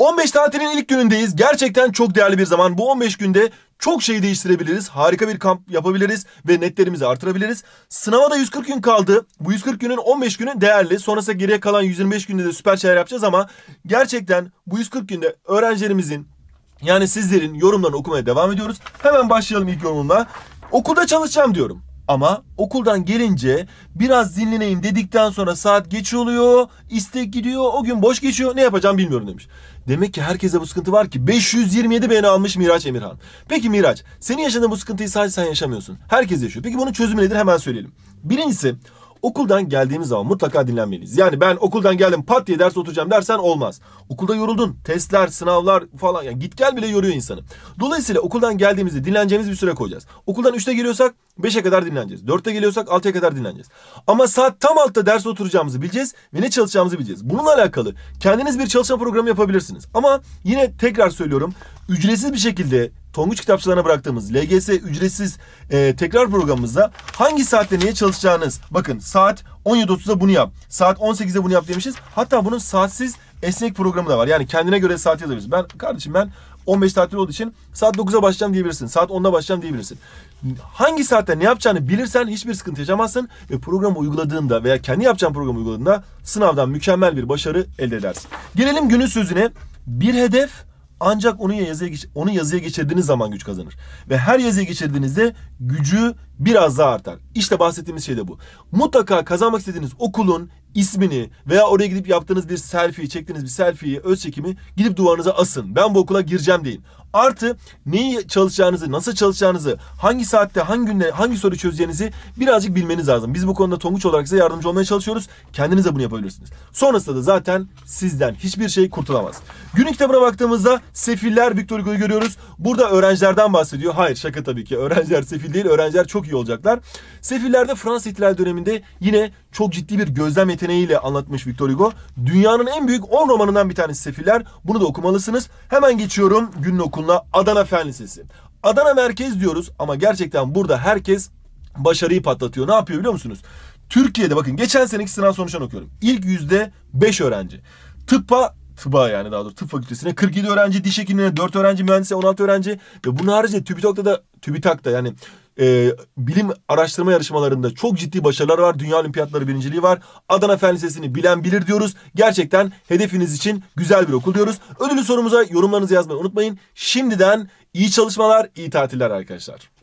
15 tatilin ilk günündeyiz. Gerçekten çok değerli bir zaman. Bu 15 günde çok şey değiştirebiliriz. Harika bir kamp yapabiliriz ve netlerimizi artırabiliriz. Sınava da 140 gün kaldı. Bu 140 günün 15 günü değerli. Sonrasında geriye kalan 125 günde de süper şeyler yapacağız ama gerçekten bu 140 günde öğrencilerimizin yani sizlerin yorumlarını okumaya devam ediyoruz. Hemen başlayalım ilk yorumumla. Okulda çalışacağım diyorum. Ama okuldan gelince biraz dinleneyim dedikten sonra saat geç oluyor, istek gidiyor, o gün boş geçiyor. Ne yapacağım bilmiyorum demiş. Demek ki herkese bu sıkıntı var ki 527 beğeni almış Miraç Emirhan. Peki Miraç, senin yaşadığın bu sıkıntıyı sadece sen yaşamıyorsun. Herkes yaşıyor. Peki bunun çözümü nedir hemen söyleyelim. Birincisi Okuldan geldiğimiz zaman mutlaka dinlenmeliyiz. Yani ben okuldan geldim pat diye ders oturacağım dersen olmaz. Okulda yoruldun. Testler, sınavlar falan. Yani git gel bile yoruyor insanı. Dolayısıyla okuldan geldiğimizde dinleneceğimiz bir süre koyacağız. Okuldan 3'te geliyorsak 5'e kadar dinleneceğiz. 4'te geliyorsak 6'ya kadar dinleneceğiz. Ama saat tam altta ders oturacağımızı bileceğiz ve ne çalışacağımızı bileceğiz. Bununla alakalı kendiniz bir çalışma programı yapabilirsiniz. Ama yine tekrar söylüyorum. Ücretsiz bir şekilde Tonguç kitapçılarına bıraktığımız LGS ücretsiz e, tekrar programımızda hangi saatte neye çalışacağınız. Bakın saat 17.30'da bunu yap. Saat 18'de bunu yap demişiz. Hatta bunun saatsiz esnek programı da var. Yani kendine göre saat yazabilirsin. Ben kardeşim ben 15 tatil olduğu için saat 9'a başlayacağım diyebilirsin. Saat 10'da başlayacağım diyebilirsin. Hangi saatte ne yapacağını bilirsen hiçbir sıkıntı yaşamazsın. Ve programı uyguladığında veya kendi yapacağın programı uyguladığında sınavdan mükemmel bir başarı elde edersin. Gelelim günün sözüne. Bir hedef ancak onu yazıya, onu yazıya geçirdiğiniz zaman güç kazanır. Ve her yazıya geçirdiğinizde gücü biraz daha artar. İşte bahsettiğimiz şey de bu. Mutlaka kazanmak istediğiniz okulun ismini veya oraya gidip yaptığınız bir selfie, çektiğiniz bir selfie'yi, öz çekimi gidip duvarınıza asın. Ben bu okula gireceğim deyin. Artı neyi çalışacağınızı, nasıl çalışacağınızı, hangi saatte, hangi günde, hangi soru çözeceğinizi birazcık bilmeniz lazım. Biz bu konuda Tonguç olarak size yardımcı olmaya çalışıyoruz. Kendiniz de bunu yapabilirsiniz. Sonrasında da zaten sizden hiçbir şey kurtulamaz. Günlük kitabına baktığımızda sefiller Victor Hugo'yu görüyoruz. Burada öğrencilerden bahsediyor. Hayır şaka tabii ki. Öğrenciler sefil değil. Öğrenciler çok iyi olacaklar. de Fransız İhtilal döneminde yine çok ciddi bir gözlem yeteneğiyle anlatmış Victor Hugo. Dünyanın en büyük 10 romanından bir tanesi Sefiller. Bunu da okumalısınız. Hemen geçiyorum günün okuluna Adana Fen Lisesi. Adana merkez diyoruz ama gerçekten burada herkes başarıyı patlatıyor. Ne yapıyor biliyor musunuz? Türkiye'de bakın geçen seneki sınav sonuçlarını okuyorum. İlk yüzde beş öğrenci. tıpa tıba yani daha doğrusu tıp fakültesine 47 öğrenci diş hekimliğine 4 öğrenci mühendise 16 öğrenci ve bunun harici TÜBİTAK'ta da TÜBİTAK'ta yani e, bilim araştırma yarışmalarında çok ciddi başarılar var. Dünya olimpiyatları birinciliği var. Adana Fen Lisesi'ni bilen bilir diyoruz. Gerçekten hedefiniz için güzel bir okul diyoruz. Ödülü sorumuza yorumlarınızı yazmayı unutmayın. Şimdiden iyi çalışmalar, iyi tatiller arkadaşlar.